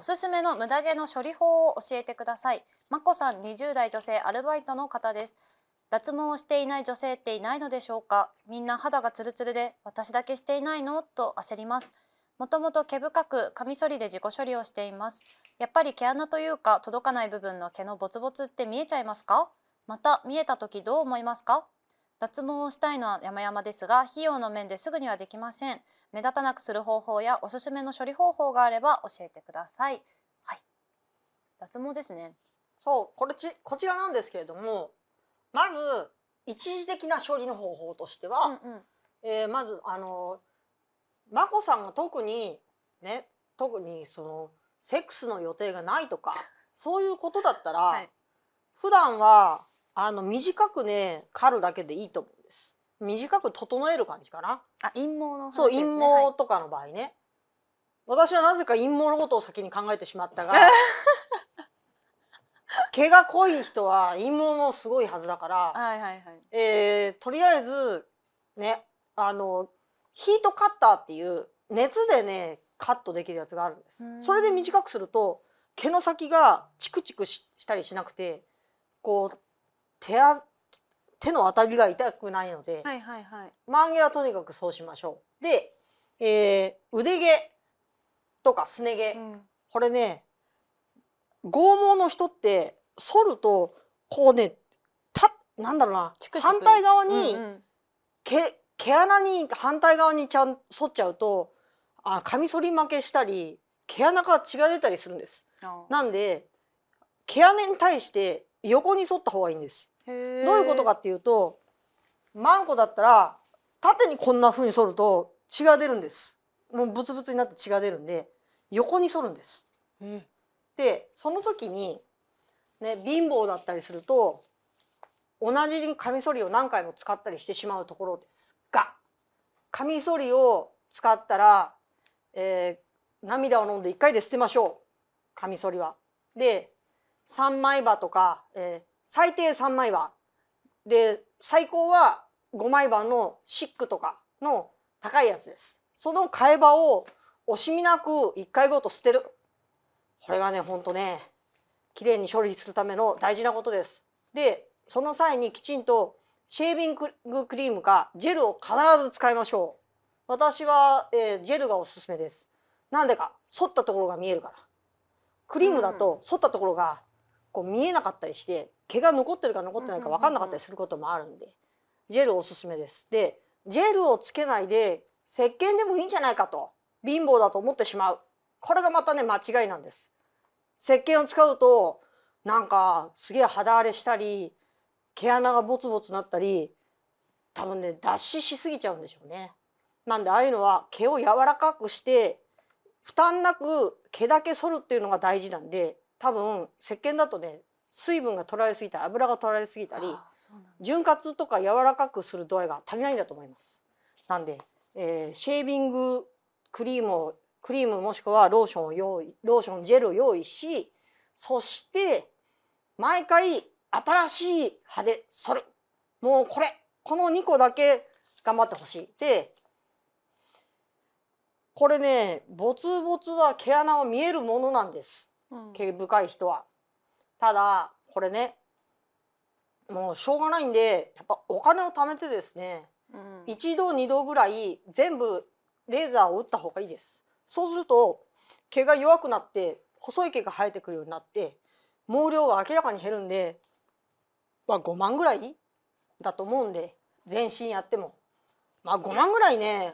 おすすめの無駄毛の処理法を教えてくださいまこさん20代女性アルバイトの方です脱毛をしていない女性っていないのでしょうかみんな肌がツルツルで私だけしていないのと焦りますもともと毛深くカミソリで自己処理をしていますやっぱり毛穴というか届かない部分の毛のボツボツって見えちゃいますかまた見えた時どう思いますか脱毛をしたいのは山々ですが費用の面ですぐにはできません目立たなくする方法やおすすめの処理方法があれば教えてくださいはい脱毛ですねそうこれちこちらなんですけれどもまず一時的な処理の方法としては、うんうん、えー、まずあの眞子さんが特にね特にそのセックスの予定がないとか そういうことだったら、はい、普段はあの短くね刈るだけでいいと思うんです短く整える感じかなあ陰毛の、ね、そう陰毛とかの場合ね、はい、私はなぜか陰毛のことを先に考えてしまったが 毛が濃い人は陰毛もすごいはずだから、はいはいはい、えー、とりあえずねあのヒートカッターっていう熱でねカットできるやつがあるんですそれで短くすると毛の先がチクチクしたりしなくてこう手あ手の当たりが痛くないので、はいはいはい、曲げはとにかくそうしましょう。で、えー、腕毛とかすね毛、うん、これね剛毛の人って剃るとこうねたなんだろうな反対側に、うんうん、毛毛穴に反対側にちゃん剃っちゃうとあカミソリ負けしたり毛穴から血が出たりするんです。なんで毛穴に対して横に沿った方がいいんですどういうことかっていうとマンコだったら縦にこんな風に反ると血が出るんですもうブツブツになって血が出るんで横に反るんです、でその時にね貧乏だったりすると同じカミソリを何回も使ったりしてしまうところですがカミソリを使ったら、えー、涙を飲んで1回で捨てましょうカミソリは。で三枚刃とか、えー、最低三枚刃で最高は五枚刃のシックとかの高いやつです。その替え刃を惜しみなく一回ごと捨てる。これがね、ほんとね、綺麗に処理するための大事なことです。で、その際にきちんとシェービングクリームかジェルを必ず使いましょう。私は、えー、ジェルがおすすめです。なんでか、剃ったところが見えるから。クリームだと剃ったところがこう見えなかったりして毛が残ってるか残ってないか分かんなかったりすることもあるんでジェルおすすめです。でジェルをつけないで石鹸でもいいんじゃないかと貧乏だと思ってしまうこれがまたね間違いなんです。石鹸を使うとなんかすげえ肌荒れしたり毛穴がボツボツなったり多分ね脱脂しすぎちゃうんでしょうね。なんでああいうのは毛を柔らかくして負担なく毛だけ剃るっていうのが大事なんで多分石鹸だとね水分が取られすぎたり油が取られすぎたり潤滑とか柔らかくする度合いが足りないんだと思います。なんで、えー、シェービングクリームをクリームもしくはローションを用意ローションジェルを用意しそして毎回新しい派で剃るもうこれこの2個だけ頑張ってほしい。でこれねボツボツは毛穴は見えるものなんです。毛深い人は。ただこれねもうしょうがないんでやっぱお金を貯めてですね、うん、1度2度ぐらい全部レーザーを打った方がいいです。そうすると毛が弱くなって細い毛が生えてくるようになって毛量が明らかに減るんで、まあ、5万ぐらいだと思うんで全身やっても。まあ5万ぐらいね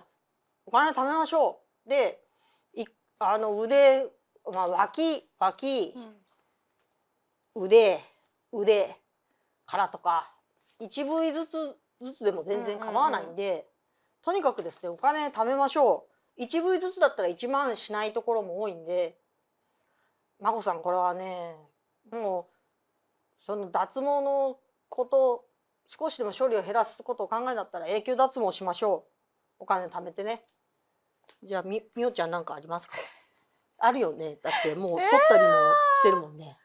お金貯めましょう。であの腕まあ、脇脇、うん、腕腕からとか1部位ずつずつでも全然構わないんで、とにかくですねお金貯めましょう1部位ずつだったら1万しないところも多いんで眞子さんこれはねもうその脱毛のこと少しでも処理を減らすことを考えだったら永久脱毛しましょうお金貯めてねじゃあみみおちゃん何かありますかあるよねだってもう剃ったりもしてるもんね、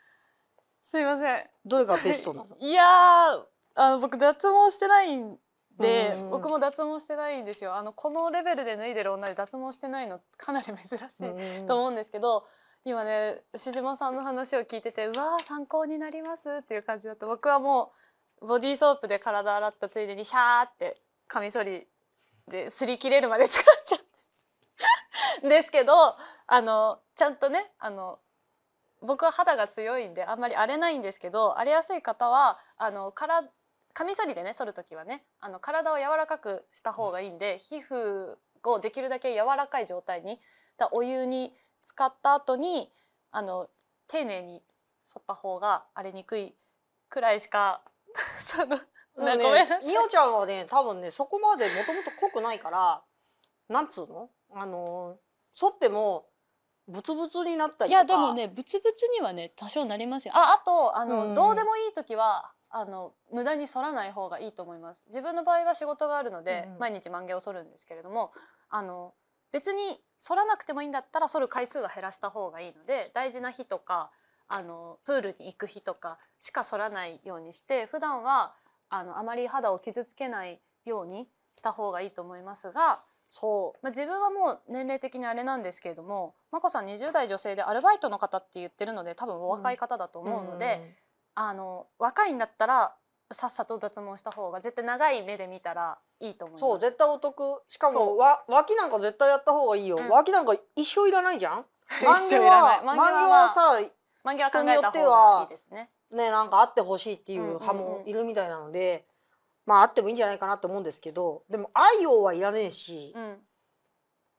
すいませんどれがベストなの いやあの僕脱毛してないんで、うん僕も脱毛してないんですよあのこのレベルで脱いでる女で脱毛してないのかなり珍しい、うん、と思うんですけど今ね牛島さんの話を聞いててうわー参考になりますっていう感じだと僕はもうボディーソープで体洗ったついでにシャーってカミソリで擦り切れるまで使っちゃって ですけどあのちゃんとねあの僕は肌が強いんであんまり荒れないんですけど荒れやすい方はあのからカミソリでね剃る時はねあの体を柔らかくした方がいいんで、皮膚をできるだけ柔らかい状態にだお湯に使った後にあの丁寧に剃った方が荒れにくいくらいしか その。ね、ごめんなさい。みおちゃんはね、多分ね、そこまでもともと濃くないから、なんつうの、あのー、剃っても。ブツブツになったりいやでもねブツブツにはね多少なりますよああとあの、うん、どうでもいい時はあの無駄に剃らない方がいいと思います自分の場合は仕事があるので、うん、毎日万華を剃るんですけれどもあの別に剃らなくてもいいんだったら剃る回数は減らした方がいいので大事な日とかあのプールに行く日とかしか剃らないようにして普段はあのあまり肌を傷つけないようにした方がいいと思いますがそう、まあ、自分はもう年齢的にあれなんですけれども眞子さん20代女性でアルバイトの方って言ってるので多分お若い方だと思うので、うん、あの若いんだったらさっさと脱毛した方が絶対長い目で見たらいいと思うそう絶対お得しかもわ脇なんか絶対やった方がいいよ、うん、脇なんか一生いらないじゃん 漫画は漫画はさ漫画は考えた方がいいですねねなんかあってほしいっていう派もいるみたいなので、まああってもいいんじゃないかなと思うんですけどでも愛用はいらねえし、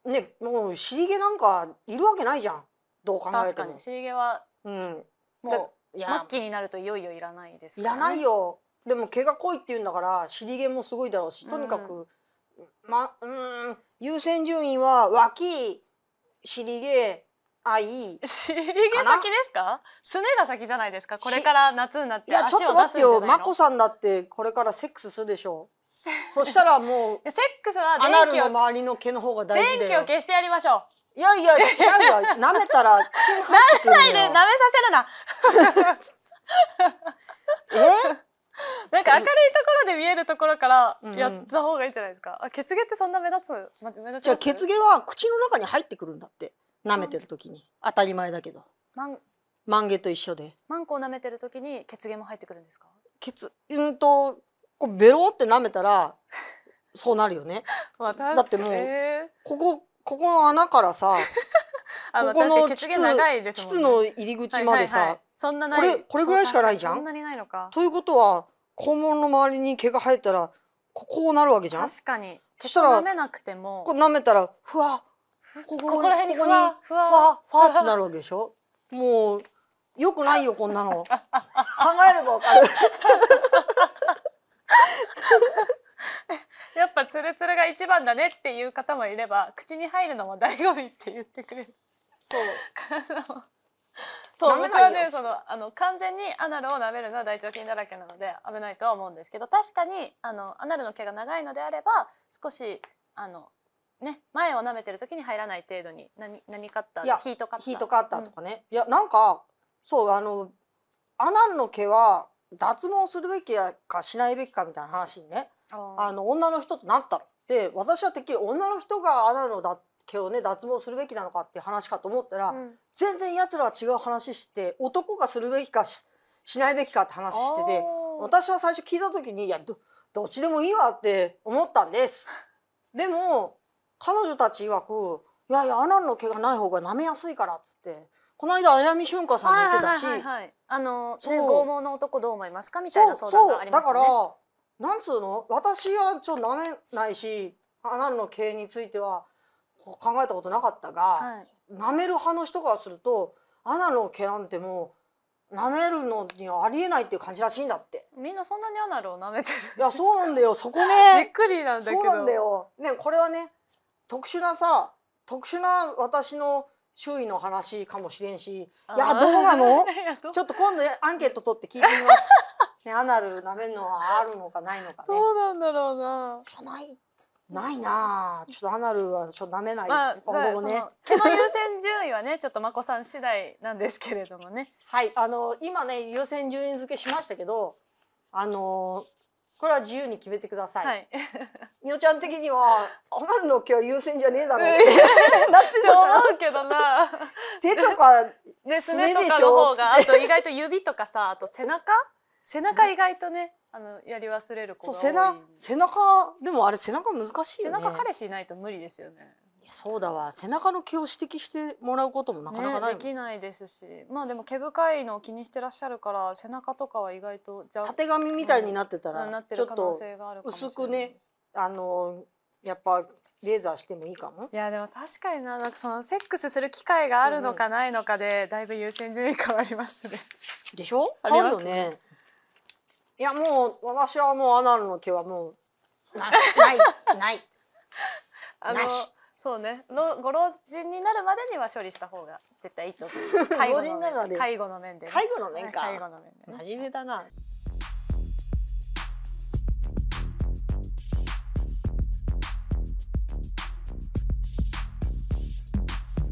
うん、ねもう尻毛なんかいるわけないじゃんどう考えても。尻毛は、うん、もう末期になるといよいよいらないです、ね、いらないよでも毛が濃いって言うんだから尻毛もすごいだろうしとにかく、うん、まうん優先順位は脇尻毛愛尻毛先ですかすねが先じゃないですかこれから夏になっていやちょっと待ってよまこさんだってこれからセックスするでしょう。そしたらもうセックスは電気を周りの毛の方が大事電気を消してやりましょういやいや違うよ 舐めたら口に入ってくるよ舐めさせるな えなんか明るいところで見えるところからやった方がいいじゃないですか。うん、あ、血毛ってそんな目立つ。目立つじゃあ血毛は口の中に入ってくるんだって。舐めてる時に当たり前だけどまんマンゲと一緒でマンコを舐めてる時に血源も入ってくるんですか血うんとこうベロって舐めたらそうなるよね、まだってもうここここの穴からさ ここの膣、ね、膣の入り口までさ、はいはいはい、そんなこれこれぐらいしかないじゃん。ということは肛門の周りに毛が生えたらここうなるわけじゃん。確かに。そしたら舐めなくても。こう舐めたらふわこここら辺にふわふわふわってなるわけでしょもうよくないよこんなの考えればわかる やっぱツルツルが一番だねっていう方もいれば口に入るのも醍醐味って言ってくれるそうそう僕はねそのあの完全にアナルを舐めるのは大腸菌だらけなので危ないとは思うんですけど確かにあのアナルの毛が長いのであれば少しあのね前を舐めてる時に入らない程度に何何カッターいやヒートカッターヒートカッターとかね、いやなんかそうあのアナルの毛は脱毛するべきかしないべきかみたいな話にねあの女の人となったの。で私はてっきり女の人がアナルの毛をね脱毛するべきなのかっていう話かと思ったら、うん、全然やつらは違う話して男がするべきかししないべきかって話してて私は最初聞いた時にいやどどっちでもいいわって思ったんです。でも彼女たち曰く「いやいやアナの毛がない方が舐めやすいから」っつってこの間あやみしゅんかさんも言ってたし、はいはいはいはい、あの、ね、剛毛の男どう思いますかみたいな相談がありまし、ね、だからなんつうの私はちょ舐めないしアナの毛については考えたことなかったが、はい、舐める派の人からするとアナの毛なんてもう舐めるのにありえないっていう感じらしいんだってみんなそんなにアナルを舐めてるいやそうなんだよそこね びっくりなんだけどそうなんだよねこれはね特殊なさ特殊な私の周囲の話かもしれんしいやどうなの ちょっと今度アンケート取って聞いてみます。ね、アナル舐めるのはあるのかないのかね。どうなんだろうな。じゃないないなちょっとアナルはちょっと舐めないまあ、今後もね毛の優先順位はねちょっとまこさん次第なんですけれどもねはいあの今ね優先順位付けしましたけどあのこれは自由に決めてください。はい、みおちゃん的には上 がるの今は優先じゃねえだろうなってた思うけどな。手とかねすねとかの方があと意外と指とかさあと背中背中意外とね。あのやり忘れる子が多い背中でもあれ背中難しいよね背中彼氏いないと無理ですよねそうだわ背中の毛を指摘してもらうこともなかなかない、ね、できないですしまあでも毛深いのを気にしてらっしゃるから背中とかは意外と縦髪みたいになってたら、うちょっと薄くねあのやっぱレーザーしてもいいかもいやでも確かにななんかそのセックスする機会があるのかないのかで、うん、だいぶ優先順位変わりますねでしょ変わるよね、いやもう私はもうアナルの毛はもうないない あのそうねのご老人になるまでには処理した方が絶対いいと思う介護 人なの介護の面で介護の面か介護の面で真面目だな。